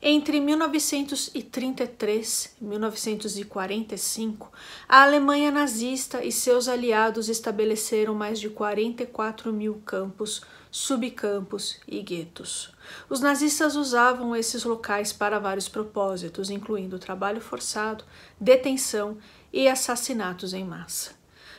Entre 1933 e 1945, a Alemanha nazista e seus aliados estabeleceram mais de 44 mil campos, subcampos e guetos. Os nazistas usavam esses locais para vários propósitos, incluindo trabalho forçado, detenção e assassinatos em massa.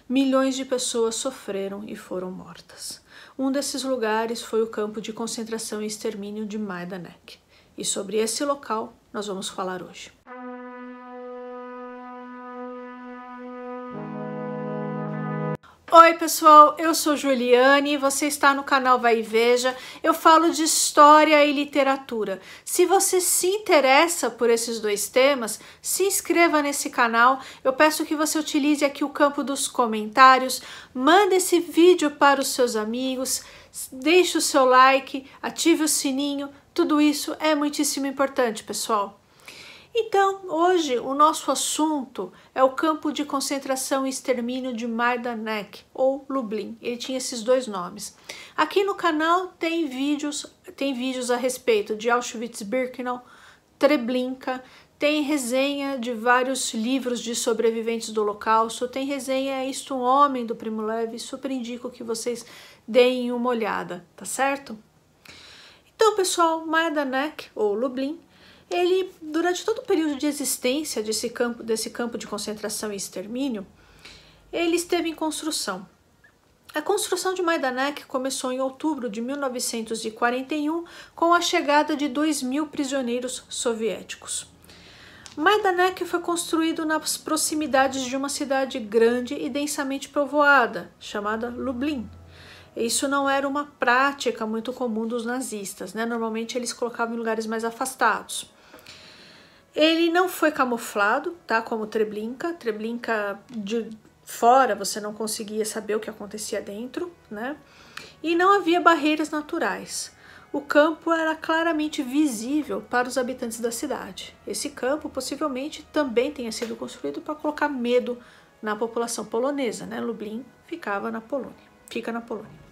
Milhões de pessoas sofreram e foram mortas. Um desses lugares foi o campo de concentração e extermínio de Majdanek. E sobre esse local nós vamos falar hoje. Oi, pessoal, eu sou Juliane e você está no canal Vai e Veja. Eu falo de história e literatura. Se você se interessa por esses dois temas, se inscreva nesse canal. Eu peço que você utilize aqui o campo dos comentários, mande esse vídeo para os seus amigos, deixe o seu like, ative o sininho, tudo isso é muitíssimo importante, pessoal. Então, hoje o nosso assunto é o campo de concentração e extermínio de Majdanek ou Lublin. Ele tinha esses dois nomes. Aqui no canal tem vídeos, tem vídeos a respeito de Auschwitz-Birkenau, Treblinka, tem resenha de vários livros de sobreviventes do Holocausto, tem resenha é Isto um Homem do Primo Leve, super indico que vocês deem uma olhada, tá certo? Então, pessoal, Majdanek, ou Lublin, ele, durante todo o período de existência desse campo, desse campo de concentração e extermínio, ele esteve em construção. A construção de Majdanek começou em outubro de 1941 com a chegada de 2 mil prisioneiros soviéticos. Majdanek foi construído nas proximidades de uma cidade grande e densamente povoada, chamada Lublin, isso não era uma prática muito comum dos nazistas, né? Normalmente eles colocavam em lugares mais afastados. Ele não foi camuflado, tá? Como Treblinka. Treblinka de fora você não conseguia saber o que acontecia dentro, né? E não havia barreiras naturais. O campo era claramente visível para os habitantes da cidade. Esse campo possivelmente também tenha sido construído para colocar medo na população polonesa, né? Lublin ficava na Polônia, fica na Polônia.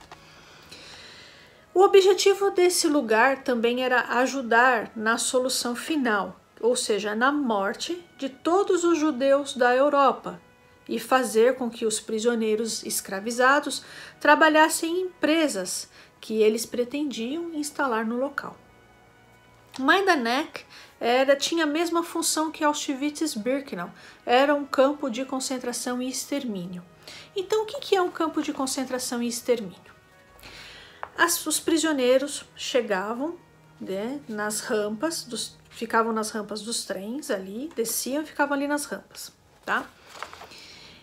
O objetivo desse lugar também era ajudar na solução final, ou seja, na morte de todos os judeus da Europa, e fazer com que os prisioneiros escravizados trabalhassem em empresas que eles pretendiam instalar no local. Majdanek era, tinha a mesma função que Auschwitz-Birkenau, era um campo de concentração e extermínio. Então, o que é um campo de concentração e extermínio? As, os prisioneiros chegavam né, nas rampas, dos, ficavam nas rampas dos trens ali, desciam e ficavam ali nas rampas, tá?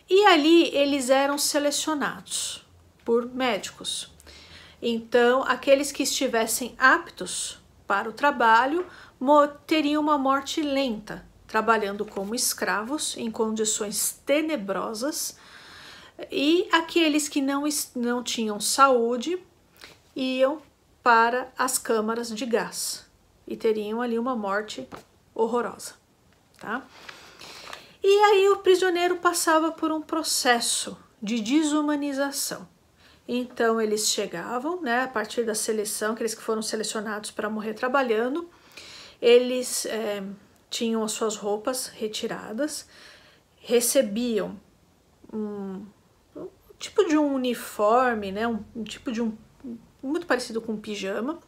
E ali eles eram selecionados por médicos. Então, aqueles que estivessem aptos para o trabalho teriam uma morte lenta, trabalhando como escravos em condições tenebrosas, e aqueles que não, não tinham saúde iam para as câmaras de gás e teriam ali uma morte horrorosa, tá? E aí o prisioneiro passava por um processo de desumanização. Então eles chegavam, né, a partir da seleção, aqueles que foram selecionados para morrer trabalhando, eles é, tinham as suas roupas retiradas, recebiam um, um tipo de um uniforme, né, um, um tipo de um muito parecido com um pijama.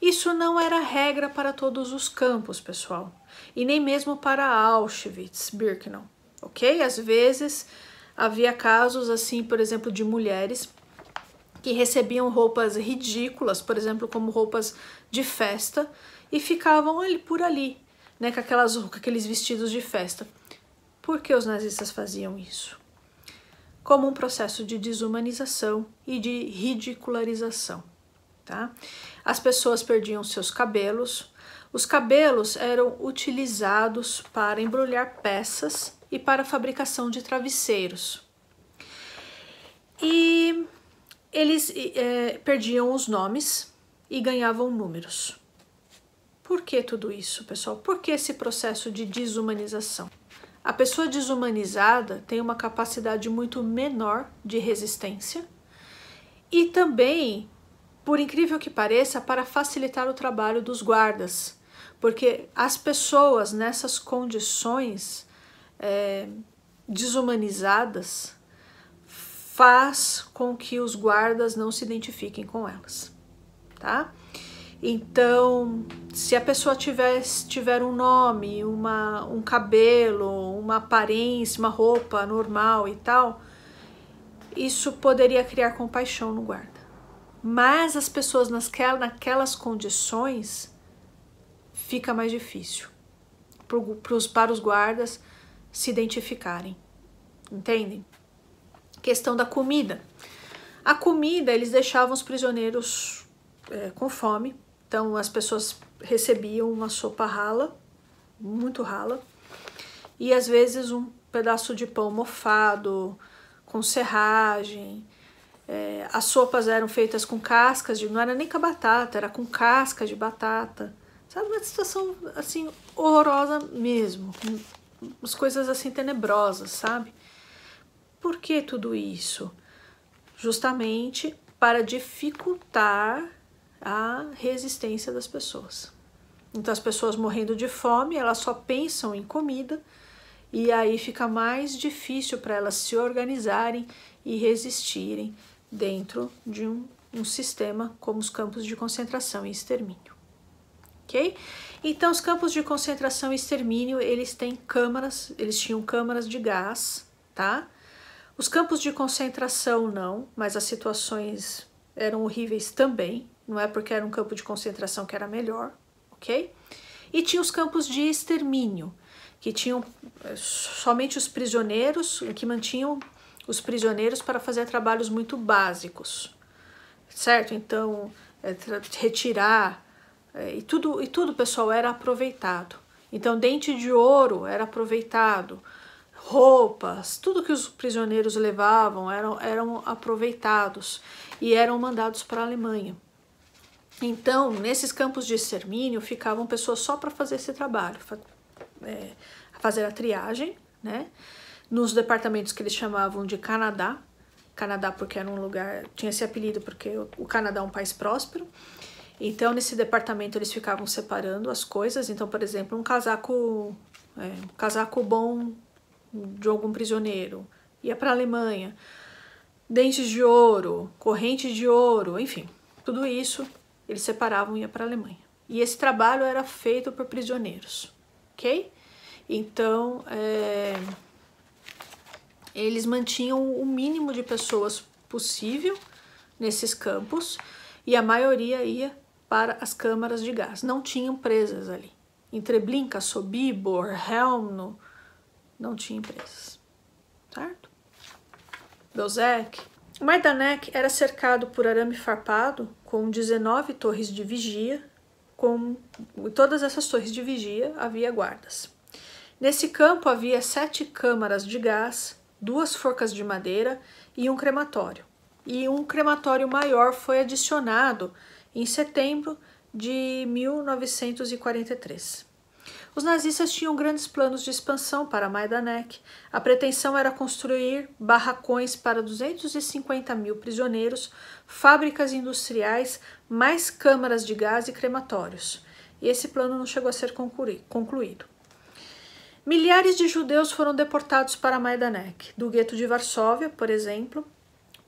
Isso não era regra para todos os campos, pessoal, e nem mesmo para Auschwitz, Birkenau, ok? Às vezes havia casos assim, por exemplo, de mulheres que recebiam roupas ridículas, por exemplo, como roupas de festa, e ficavam ali por ali, né, com, aquelas, com aqueles vestidos de festa. Por que os nazistas faziam isso? como um processo de desumanização e de ridicularização. Tá? As pessoas perdiam seus cabelos, os cabelos eram utilizados para embrulhar peças e para a fabricação de travesseiros. E eles é, perdiam os nomes e ganhavam números. Por que tudo isso, pessoal? Por que esse processo de desumanização? A pessoa desumanizada tem uma capacidade muito menor de resistência e também, por incrível que pareça, para facilitar o trabalho dos guardas, porque as pessoas nessas condições é, desumanizadas faz com que os guardas não se identifiquem com elas, tá? Então, se a pessoa tiver, tiver um nome, uma, um cabelo, uma aparência, uma roupa normal e tal, isso poderia criar compaixão no guarda. Mas as pessoas naquela, naquelas condições fica mais difícil pros, para os guardas se identificarem, entendem? Questão da comida. A comida eles deixavam os prisioneiros é, com fome então as pessoas recebiam uma sopa rala, muito rala, e às vezes um pedaço de pão mofado, com serragem. É, as sopas eram feitas com cascas de. não era nem com a batata, era com casca de batata. Sabe, uma situação assim horrorosa mesmo. Umas coisas assim tenebrosas, sabe? Por que tudo isso? Justamente para dificultar a resistência das pessoas. Então, as pessoas morrendo de fome, elas só pensam em comida e aí fica mais difícil para elas se organizarem e resistirem dentro de um, um, sistema como os campos de concentração e extermínio. Ok? Então, os campos de concentração e extermínio, eles têm câmaras, eles tinham câmaras de gás, tá? Os campos de concentração não, mas as situações eram horríveis também, não é porque era um campo de concentração que era melhor, ok? E tinha os campos de extermínio, que tinham eh, somente os prisioneiros, que mantinham os prisioneiros para fazer trabalhos muito básicos, certo? Então, é, retirar, é, e, tudo, e tudo, pessoal, era aproveitado. Então, dente de ouro era aproveitado, roupas, tudo que os prisioneiros levavam eram, eram aproveitados e eram mandados para a Alemanha. Então, nesses campos de extermínio ficavam pessoas só para fazer esse trabalho, é, fazer a triagem, né? Nos departamentos que eles chamavam de Canadá, Canadá porque era um lugar, tinha esse apelido porque o Canadá é um país próspero. Então, nesse departamento eles ficavam separando as coisas. Então, por exemplo, um casaco, é, um casaco bom de algum prisioneiro, ia para a Alemanha, dentes de ouro, corrente de ouro, enfim, tudo isso eles separavam e ia para a Alemanha. E esse trabalho era feito por prisioneiros, ok? Então, é, eles mantinham o mínimo de pessoas possível nesses campos e a maioria ia para as câmaras de gás. Não tinham presas ali. Em Treblinka, Sobibor, Helmno, não tinha empresas, certo? Belzec. Majdanek era cercado por arame farpado com 19 torres de vigia, com todas essas torres de vigia havia guardas. Nesse campo havia sete câmaras de gás, duas forcas de madeira e um crematório. E um crematório maior foi adicionado em setembro de 1943. Os nazistas tinham grandes planos de expansão para Majdanek. A pretensão era construir barracões para 250 mil prisioneiros, fábricas industriais, mais câmaras de gás e crematórios. E esse plano não chegou a ser concluído. Milhares de judeus foram deportados para Majdanek, do gueto de Varsóvia, por exemplo,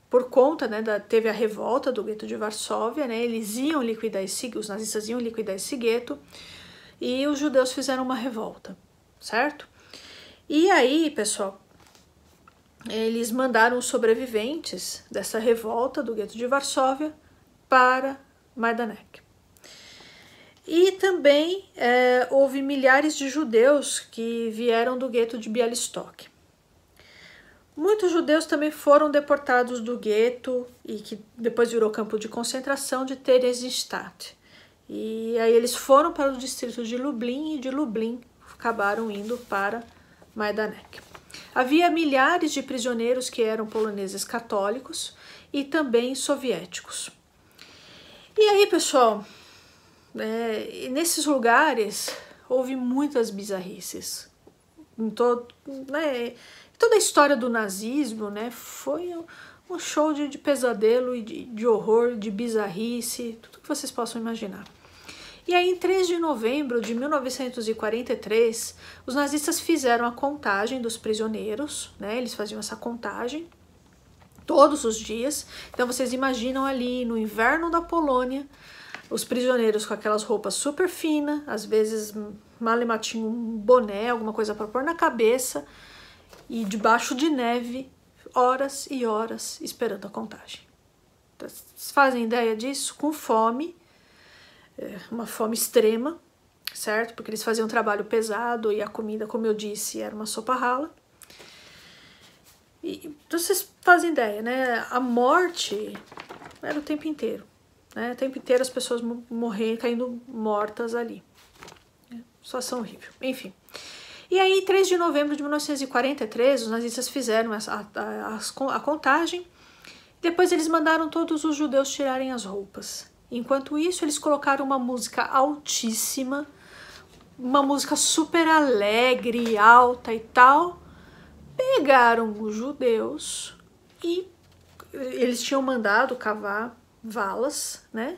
por conta, né, da, teve a revolta do gueto de Varsóvia, né, eles iam liquidar esse, os nazistas iam liquidar esse gueto, e os judeus fizeram uma revolta, certo? E aí, pessoal, eles mandaram os sobreviventes dessa revolta do gueto de Varsóvia para Majdanek. E também é, houve milhares de judeus que vieram do gueto de Bialystok. Muitos judeus também foram deportados do gueto e que depois virou campo de concentração de Theresienstadt. E aí eles foram para o distrito de Lublin e de Lublin acabaram indo para Majdanek. Havia milhares de prisioneiros que eram poloneses católicos e também soviéticos. E aí, pessoal, é, nesses lugares houve muitas bizarrices. Em todo, né, toda a história do nazismo né, foi um show de, de pesadelo e de, de horror, de bizarrice, tudo que vocês possam imaginar. E aí, em 3 de novembro de 1943, os nazistas fizeram a contagem dos prisioneiros, né? Eles faziam essa contagem todos os dias. Então vocês imaginam ali no inverno da Polônia, os prisioneiros com aquelas roupas super finas, às vezes malematinho um boné, alguma coisa para pôr na cabeça, e debaixo de neve, horas e horas esperando a contagem. Vocês fazem ideia disso? Com fome, é, uma fome extrema, certo? Porque eles faziam um trabalho pesado e a comida, como eu disse, era uma sopa rala. E então, vocês fazem ideia, né? A morte era o tempo inteiro. Né? O tempo inteiro as pessoas morrendo, caindo mortas ali. É, situação horrível. Enfim. E aí, em 3 de novembro de 1943, os nazistas fizeram a, a, a, a contagem. Depois eles mandaram todos os judeus tirarem as roupas. Enquanto isso, eles colocaram uma música altíssima, uma música super alegre, alta e tal. Pegaram os judeus e eles tinham mandado cavar valas, né?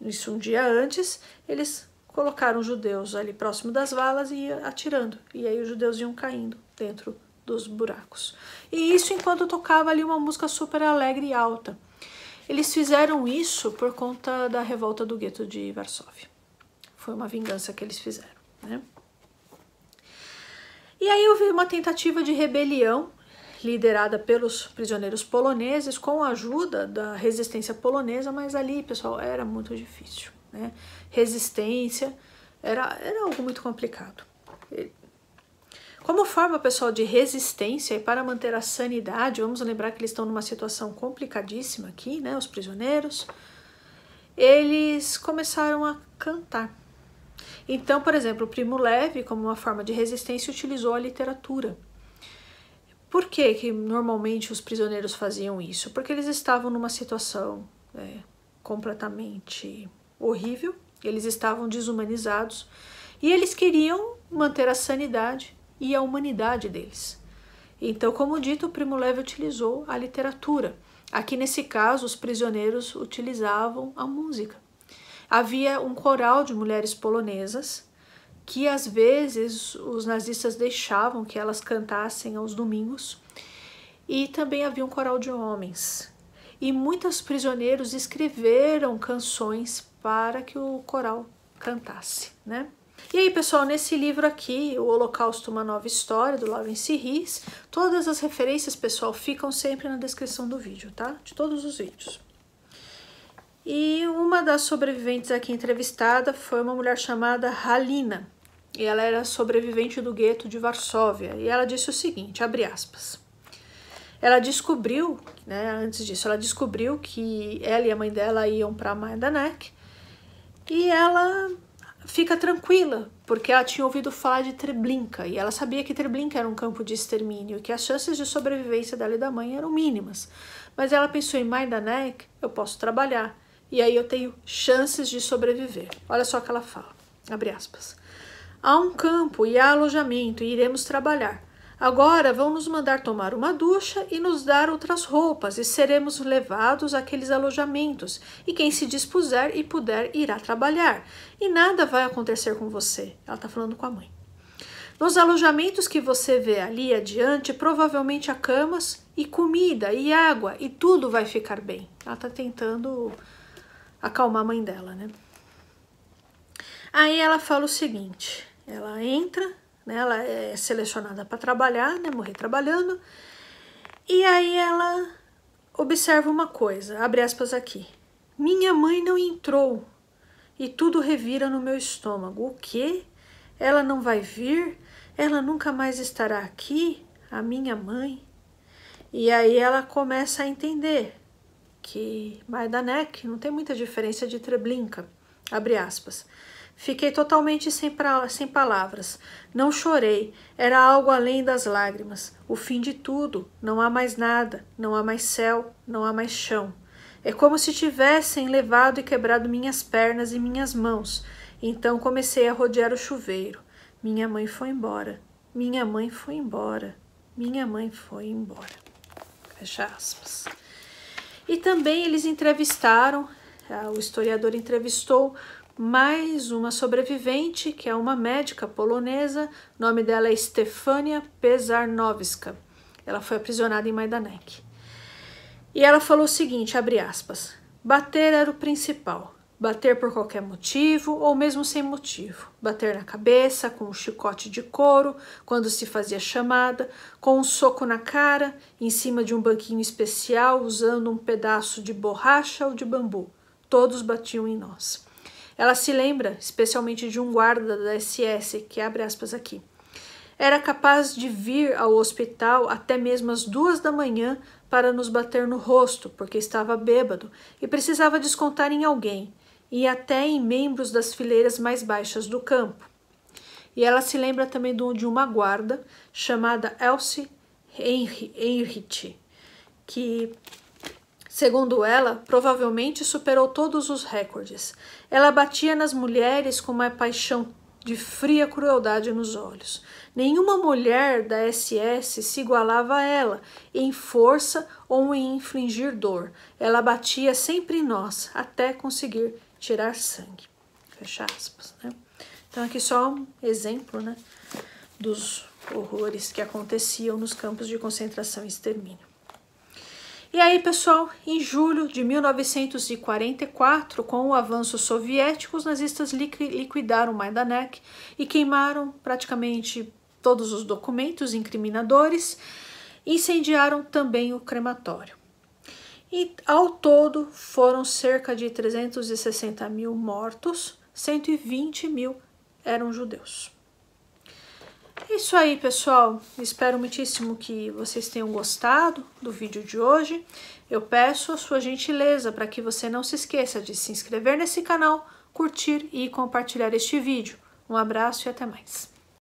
Isso um dia antes, eles colocaram os judeus ali próximo das valas e atirando. E aí os judeus iam caindo dentro dos buracos. E isso enquanto tocava ali uma música super alegre e alta. Eles fizeram isso por conta da revolta do gueto de Varsóvia. Foi uma vingança que eles fizeram, né? E aí houve uma tentativa de rebelião liderada pelos prisioneiros poloneses com a ajuda da resistência polonesa, mas ali, pessoal, era muito difícil, né? Resistência era, era algo muito complicado. Como forma, pessoal, de resistência e para manter a sanidade, vamos lembrar que eles estão numa situação complicadíssima aqui, né? Os prisioneiros, eles começaram a cantar. Então, por exemplo, o Primo Leve, como uma forma de resistência, utilizou a literatura. Por que, que normalmente os prisioneiros faziam isso? Porque eles estavam numa situação é, completamente horrível, eles estavam desumanizados e eles queriam manter a sanidade e a humanidade deles. Então, como dito, o Primo Levi utilizou a literatura. Aqui nesse caso, os prisioneiros utilizavam a música. Havia um coral de mulheres polonesas que às vezes os nazistas deixavam que elas cantassem aos domingos, e também havia um coral de homens. E muitos prisioneiros escreveram canções para que o coral cantasse, né? E aí, pessoal, nesse livro aqui, O Holocausto, Uma Nova História, do Lawrence Riz, todas as referências, pessoal, ficam sempre na descrição do vídeo, tá? De todos os vídeos. E uma das sobreviventes aqui entrevistada foi uma mulher chamada Halina, e ela era sobrevivente do gueto de Varsóvia, e ela disse o seguinte, abre aspas, ela descobriu, né, antes disso, ela descobriu que ela e a mãe dela iam para Majdanek, e ela fica tranquila, porque ela tinha ouvido falar de Treblinka e ela sabia que Treblinka era um campo de extermínio e que as chances de sobrevivência dela e da mãe eram mínimas. Mas ela pensou em Majdanek, eu posso trabalhar e aí eu tenho chances de sobreviver. Olha só o que ela fala, abre aspas. Há um campo e há alojamento e iremos trabalhar. Agora vão nos mandar tomar uma ducha e nos dar outras roupas, e seremos levados àqueles alojamentos, e quem se dispuser e puder irá trabalhar, e nada vai acontecer com você. Ela está falando com a mãe. Nos alojamentos que você vê ali adiante, provavelmente há camas e comida e água, e tudo vai ficar bem. Ela está tentando acalmar a mãe dela, né? Aí ela fala o seguinte: ela entra né? Ela é selecionada para trabalhar, né? morrer trabalhando. E aí ela observa uma coisa, abre aspas aqui. Minha mãe não entrou e tudo revira no meu estômago. O quê? Ela não vai vir? Ela nunca mais estará aqui? A minha mãe? E aí ela começa a entender que Majdanek não tem muita diferença de Treblinka, abre aspas. Fiquei totalmente sem, pra, sem palavras. Não chorei, era algo além das lágrimas. O fim de tudo, não há mais nada, não há mais céu, não há mais chão. É como se tivessem levado e quebrado minhas pernas e minhas mãos. Então comecei a rodear o chuveiro. Minha mãe foi embora. Minha mãe foi embora. Minha mãe foi embora. Fecha aspas. E também eles entrevistaram, ah, o historiador entrevistou mais uma sobrevivente, que é uma médica polonesa, o nome dela é Stefania Pesarnowska. Ela foi aprisionada em Majdanek. E ela falou o seguinte, abre aspas, bater era o principal, bater por qualquer motivo ou mesmo sem motivo, bater na cabeça com um chicote de couro quando se fazia chamada, com um soco na cara, em cima de um banquinho especial usando um pedaço de borracha ou de bambu. Todos batiam em nós. Ela se lembra especialmente de um guarda da SS, que abre aspas aqui. Era capaz de vir ao hospital até mesmo às duas da manhã para nos bater no rosto, porque estava bêbado e precisava descontar em alguém, e até em membros das fileiras mais baixas do campo. E ela se lembra também de uma guarda chamada Elsie Henrich, que Segundo ela, provavelmente superou todos os recordes. Ela batia nas mulheres com uma paixão de fria crueldade nos olhos. Nenhuma mulher da SS se igualava a ela em força ou em infligir dor. Ela batia sempre em nós, até conseguir tirar sangue. Fecha aspas, né? Então aqui só um exemplo, né, dos horrores que aconteciam nos campos de concentração e extermínio. E aí, pessoal, em julho de 1944, com o avanço soviético, os nazistas liquidaram Maidanek e queimaram praticamente todos os documentos incriminadores, incendiaram também o crematório. E ao todo foram cerca de 360 mil mortos, 120 mil eram judeus. É isso aí, pessoal. Espero muitíssimo que vocês tenham gostado do vídeo de hoje. Eu peço a sua gentileza para que você não se esqueça de se inscrever nesse canal, curtir e compartilhar este vídeo. Um abraço e até mais.